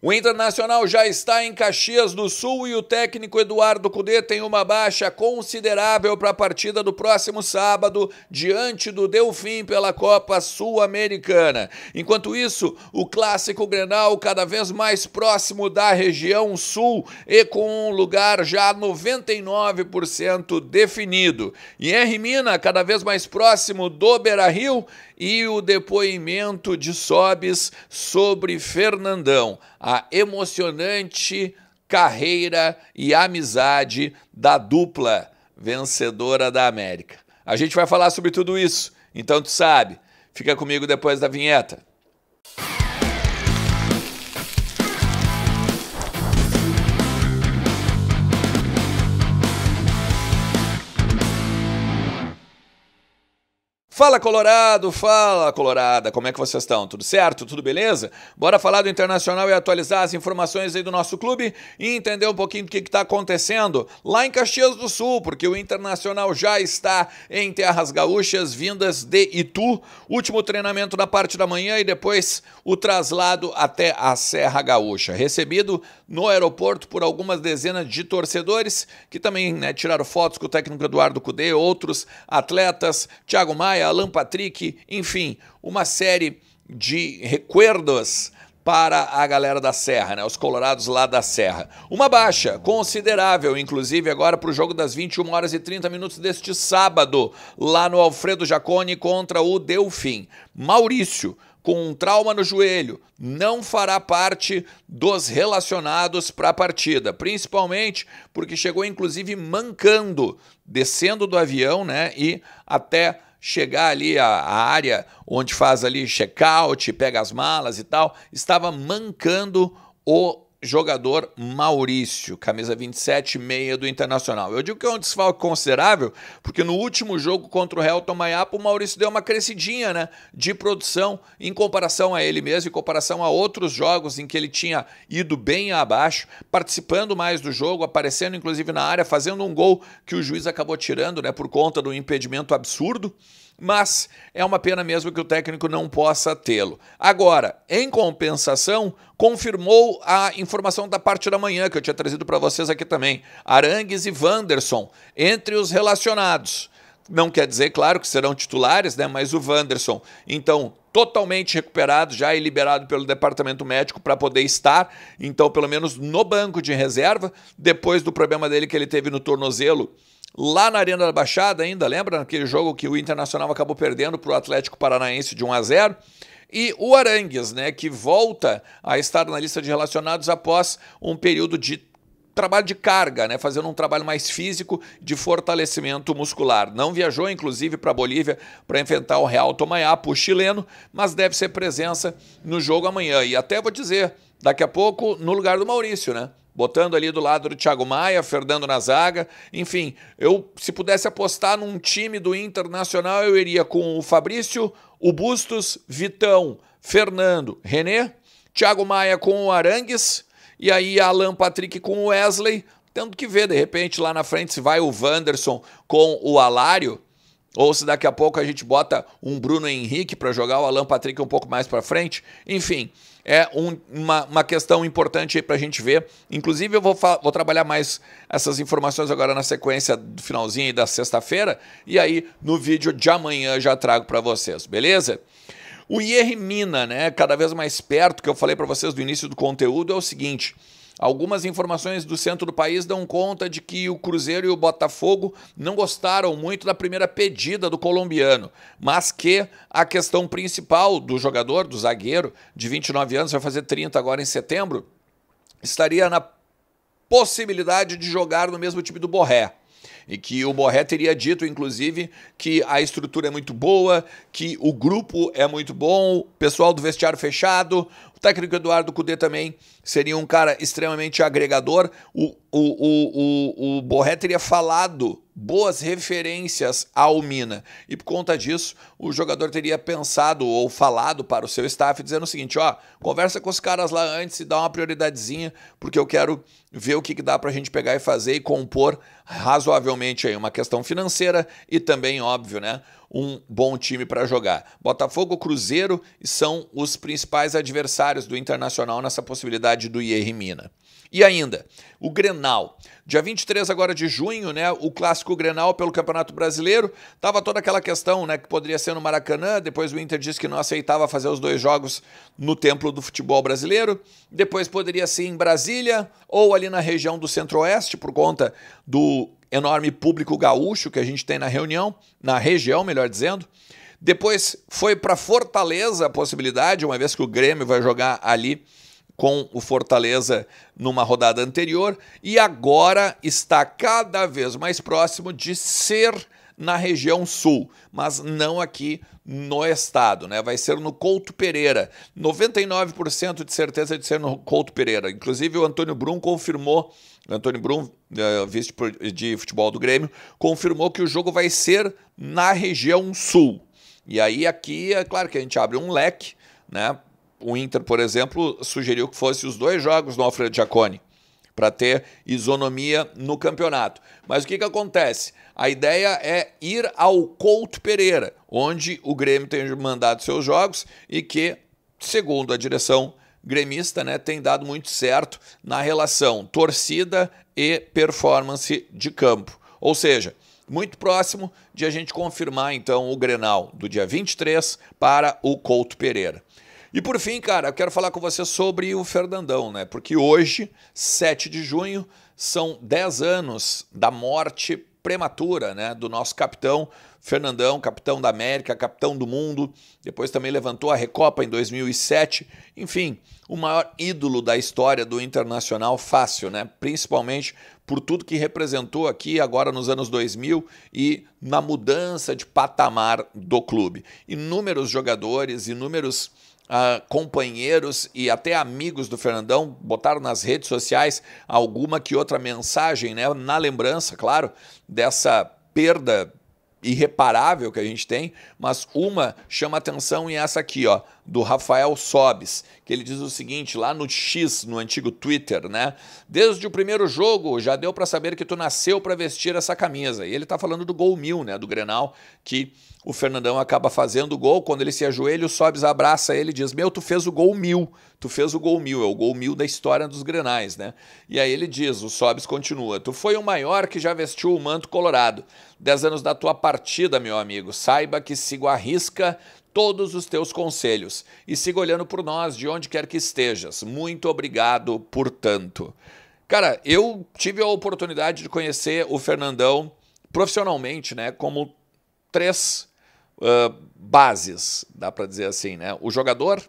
O Internacional já está em Caxias do Sul e o técnico Eduardo Cudê tem uma baixa considerável para a partida do próximo sábado diante do Delfim pela Copa Sul-Americana. Enquanto isso, o clássico Grenal cada vez mais próximo da região sul e com um lugar já 99% definido. E R Mina cada vez mais próximo do Beira-Rio e o depoimento de Sobes sobre Fernandão, a emocionante carreira e amizade da dupla vencedora da América. A gente vai falar sobre tudo isso, então tu sabe. Fica comigo depois da vinheta. Fala Colorado, fala Colorada, como é que vocês estão? Tudo certo? Tudo beleza? Bora falar do internacional e atualizar as informações aí do nosso clube e entender um pouquinho do que está acontecendo lá em Caxias do Sul, porque o internacional já está em terras gaúchas, vindas de Itu. Último treinamento na parte da manhã e depois o traslado até a Serra Gaúcha. Recebido no aeroporto por algumas dezenas de torcedores que também né, tiraram fotos com o técnico Eduardo Cudê, outros atletas, Thiago Maia. Alan Patrick, enfim, uma série de recuerdos para a galera da Serra, né? Os colorados lá da Serra. Uma baixa considerável, inclusive agora para o jogo das 21 horas e 30 minutos deste sábado, lá no Alfredo Jacone contra o Delfim. Maurício, com um trauma no joelho, não fará parte dos relacionados para a partida, principalmente porque chegou inclusive mancando, descendo do avião, né, e até chegar ali à área onde faz ali check-out, pega as malas e tal, estava mancando o jogador Maurício, camisa 27, meia do Internacional. Eu digo que é um desfalque considerável, porque no último jogo contra o Helton Maiapo, o Maurício deu uma crescidinha né, de produção em comparação a ele mesmo, em comparação a outros jogos em que ele tinha ido bem abaixo, participando mais do jogo, aparecendo inclusive na área, fazendo um gol que o juiz acabou tirando né, por conta do impedimento absurdo mas é uma pena mesmo que o técnico não possa tê-lo. Agora, em compensação, confirmou a informação da parte da manhã que eu tinha trazido para vocês aqui também. Arangues e Wanderson entre os relacionados. Não quer dizer, claro, que serão titulares, né? Mas o Wanderson, então, totalmente recuperado já e liberado pelo departamento médico para poder estar, então, pelo menos no banco de reserva, depois do problema dele que ele teve no tornozelo lá na Arena da Baixada ainda, lembra? Aquele jogo que o Internacional acabou perdendo para o Atlético Paranaense de 1 a 0 e o Arangues, né, que volta a estar na lista de relacionados após um período de trabalho de carga, né, fazendo um trabalho mais físico de fortalecimento muscular. Não viajou, inclusive, para a Bolívia para enfrentar o Real Tomayapo, o chileno, mas deve ser presença no jogo amanhã. E até vou dizer, daqui a pouco, no lugar do Maurício, né? botando ali do lado do Thiago Maia, Fernando na zaga. Enfim, eu se pudesse apostar num time do Internacional, eu iria com o Fabrício, o Bustos, Vitão, Fernando, René, Thiago Maia com o Arangues e aí Alan Patrick com o Wesley. Tendo que ver, de repente, lá na frente, se vai o Wanderson com o Alário, ou se daqui a pouco a gente bota um Bruno Henrique para jogar o Alan Patrick um pouco mais para frente. Enfim, é um, uma, uma questão importante para a gente ver. Inclusive, eu vou, vou trabalhar mais essas informações agora na sequência do finalzinho da sexta-feira. E aí, no vídeo de amanhã, já trago para vocês, beleza? O IR Mina, né, cada vez mais perto, que eu falei para vocês no início do conteúdo, é o seguinte... Algumas informações do centro do país dão conta de que o Cruzeiro e o Botafogo não gostaram muito da primeira pedida do colombiano, mas que a questão principal do jogador, do zagueiro, de 29 anos, vai fazer 30 agora em setembro, estaria na possibilidade de jogar no mesmo time do Borré. E que o Borré teria dito, inclusive, que a estrutura é muito boa, que o grupo é muito bom, o pessoal do vestiário fechado, o técnico Eduardo Cudê também seria um cara extremamente agregador. O, o, o, o, o Borré teria falado boas referências ao Mina. E por conta disso, o jogador teria pensado ou falado para o seu staff dizendo o seguinte: ó, conversa com os caras lá antes e dá uma prioridadezinha, porque eu quero ver o que, que dá para a gente pegar e fazer e compor razoavelmente aí uma questão financeira e também, óbvio, né? um bom time para jogar. Botafogo, Cruzeiro são os principais adversários do Internacional nessa possibilidade do Ierri Mina. E ainda, o Grenal. Dia 23 agora de junho, né, o clássico Grenal pelo Campeonato Brasileiro, tava toda aquela questão, né, que poderia ser no Maracanã, depois o Inter disse que não aceitava fazer os dois jogos no Templo do Futebol Brasileiro, depois poderia ser em Brasília ou ali na região do Centro-Oeste por conta do enorme público gaúcho que a gente tem na reunião, na região, melhor dizendo. Depois foi para Fortaleza a possibilidade, uma vez que o Grêmio vai jogar ali com o Fortaleza numa rodada anterior, e agora está cada vez mais próximo de ser na região sul, mas não aqui no estado, né? Vai ser no Couto Pereira. 99% de certeza de ser no Couto Pereira. Inclusive o Antônio Brum confirmou, Antônio Brum, eh, vice de futebol do Grêmio, confirmou que o jogo vai ser na região sul. E aí aqui, é claro que a gente abre um leque, né? O Inter, por exemplo, sugeriu que fosse os dois jogos no Alfredo Jaconi para ter isonomia no campeonato. Mas o que, que acontece? A ideia é ir ao Couto Pereira, onde o Grêmio tem mandado seus jogos e que, segundo a direção gremista, né, tem dado muito certo na relação torcida e performance de campo. Ou seja, muito próximo de a gente confirmar então o Grenal do dia 23 para o Couto Pereira. E por fim, cara, eu quero falar com você sobre o Fernandão, né? Porque hoje, 7 de junho, são 10 anos da morte prematura, né, do nosso capitão Fernandão, capitão da América, capitão do mundo. Depois também levantou a Recopa em 2007. Enfim, o maior ídolo da história do Internacional fácil, né? Principalmente por tudo que representou aqui agora nos anos 2000 e na mudança de patamar do clube. Inúmeros jogadores, inúmeros Uh, companheiros e até amigos do Fernandão botaram nas redes sociais alguma que outra mensagem, né? Na lembrança, claro, dessa perda irreparável que a gente tem, mas uma chama atenção e essa aqui, ó, do Rafael Sobes, que ele diz o seguinte lá no X, no antigo Twitter, né? Desde o primeiro jogo já deu para saber que tu nasceu para vestir essa camisa. E ele tá falando do gol mil, né, do Grenal, que o Fernandão acaba fazendo o gol. Quando ele se ajoelha, o Sobes abraça ele e diz: Meu, tu fez o gol mil. Tu fez o gol mil. É o gol mil da história dos grenais, né? E aí ele diz: O Sobes continua: Tu foi o maior que já vestiu o manto colorado. Dez anos da tua partida, meu amigo. Saiba que sigo a risca todos os teus conselhos e siga olhando por nós de onde quer que estejas. Muito obrigado por tanto. Cara, eu tive a oportunidade de conhecer o Fernandão profissionalmente, né? Como três uh, bases, dá para dizer assim, né? O jogador,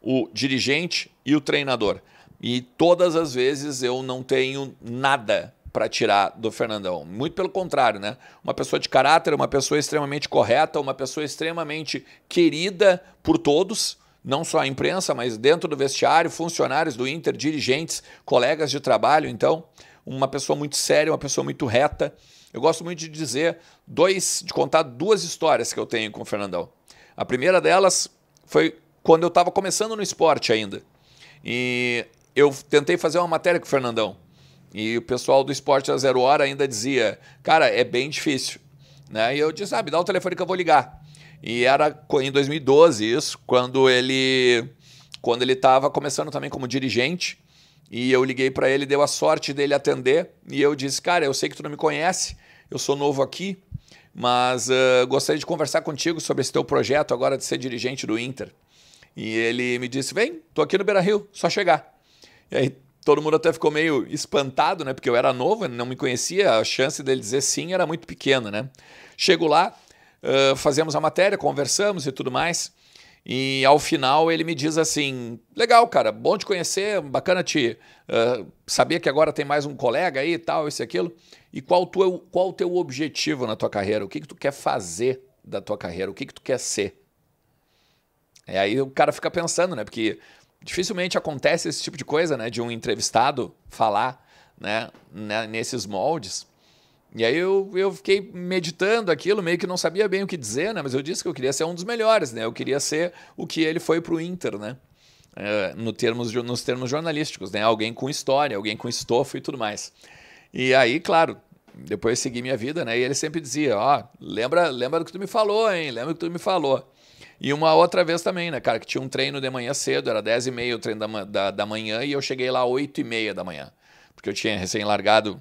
o dirigente e o treinador. E todas as vezes eu não tenho nada para tirar do Fernandão. Muito pelo contrário, né? Uma pessoa de caráter, uma pessoa extremamente correta, uma pessoa extremamente querida por todos, não só a imprensa, mas dentro do vestiário, funcionários do Inter, dirigentes, colegas de trabalho. Então, uma pessoa muito séria, uma pessoa muito reta. Eu gosto muito de dizer dois, de contar duas histórias que eu tenho com o Fernandão. A primeira delas foi quando eu estava começando no esporte ainda. E eu tentei fazer uma matéria com o Fernandão. E o pessoal do esporte a zero hora ainda dizia, cara, é bem difícil. Né? E eu disse, ah, dá o telefone que eu vou ligar. E era em 2012 isso, quando ele quando ele estava começando também como dirigente e eu liguei para ele, deu a sorte dele atender. E eu disse: Cara, eu sei que tu não me conhece, eu sou novo aqui, mas uh, gostaria de conversar contigo sobre esse teu projeto agora de ser dirigente do Inter. E ele me disse: Vem, tô aqui no Beira Rio, só chegar. E aí todo mundo até ficou meio espantado, né? Porque eu era novo, não me conhecia, a chance dele dizer sim era muito pequena, né? Chego lá, uh, fazemos a matéria, conversamos e tudo mais. E ao final ele me diz assim: legal, cara, bom te conhecer, bacana te uh, saber que agora tem mais um colega aí e tal, isso e aquilo. E qual, tu, é qual o teu objetivo na tua carreira? O que, que tu quer fazer da tua carreira? O que, que tu quer ser? É aí o cara fica pensando, né? Porque dificilmente acontece esse tipo de coisa, né? De um entrevistado falar né? né nesses moldes. E aí eu, eu fiquei meditando aquilo, meio que não sabia bem o que dizer, né? Mas eu disse que eu queria ser um dos melhores, né? Eu queria ser o que ele foi para o Inter, né? É, no termos, nos termos jornalísticos, né? Alguém com história, alguém com estofo e tudo mais. E aí, claro, depois eu segui minha vida, né? E ele sempre dizia, ó, oh, lembra, lembra do que tu me falou, hein? Lembra do que tu me falou. E uma outra vez também, né, cara, que tinha um treino de manhã cedo, era 10 e meia o treino da, da, da manhã e eu cheguei lá 8 e meia da manhã, porque eu tinha recém largado... Uh,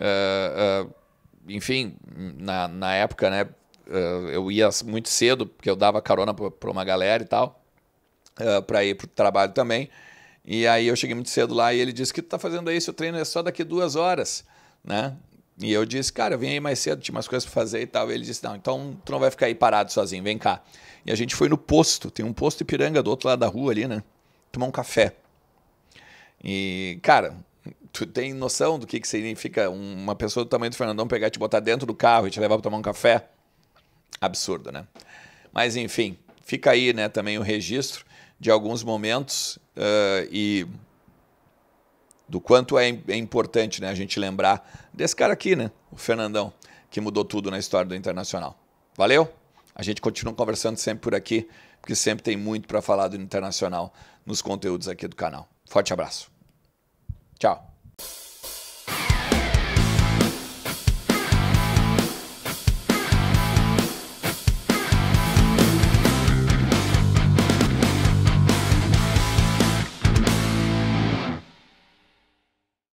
eh, uh, eh, enfim, na, na época, né? Eh, eu ia muito cedo, porque eu dava carona para uma galera e tal, eh, para ir para o trabalho também. E aí eu cheguei muito cedo lá e ele disse: que tu tá fazendo aí? Seu treino é só daqui duas horas, né? E eu disse, cara, eu vim aí mais cedo, tinha umas coisas para fazer e tal. E ele disse, não, então tu não vai ficar aí parado sozinho, vem cá. E a gente foi no posto, tem um posto Ipiranga do outro lado da rua ali, né? Tomar um café. E, cara, Tu tem noção do que, que significa uma pessoa do tamanho do Fernandão pegar e te botar dentro do carro e te levar para tomar um café? Absurdo, né? Mas enfim, fica aí né, também o registro de alguns momentos uh, e do quanto é, é, importante né, a gente lembrar desse cara aqui, né? O Fernandão, que mudou tudo na história do Internacional. Valeu? A gente continua conversando sempre por aqui, porque sempre tem muito para falar do Internacional nos conteúdos aqui do canal. Forte abraço. Tchau. you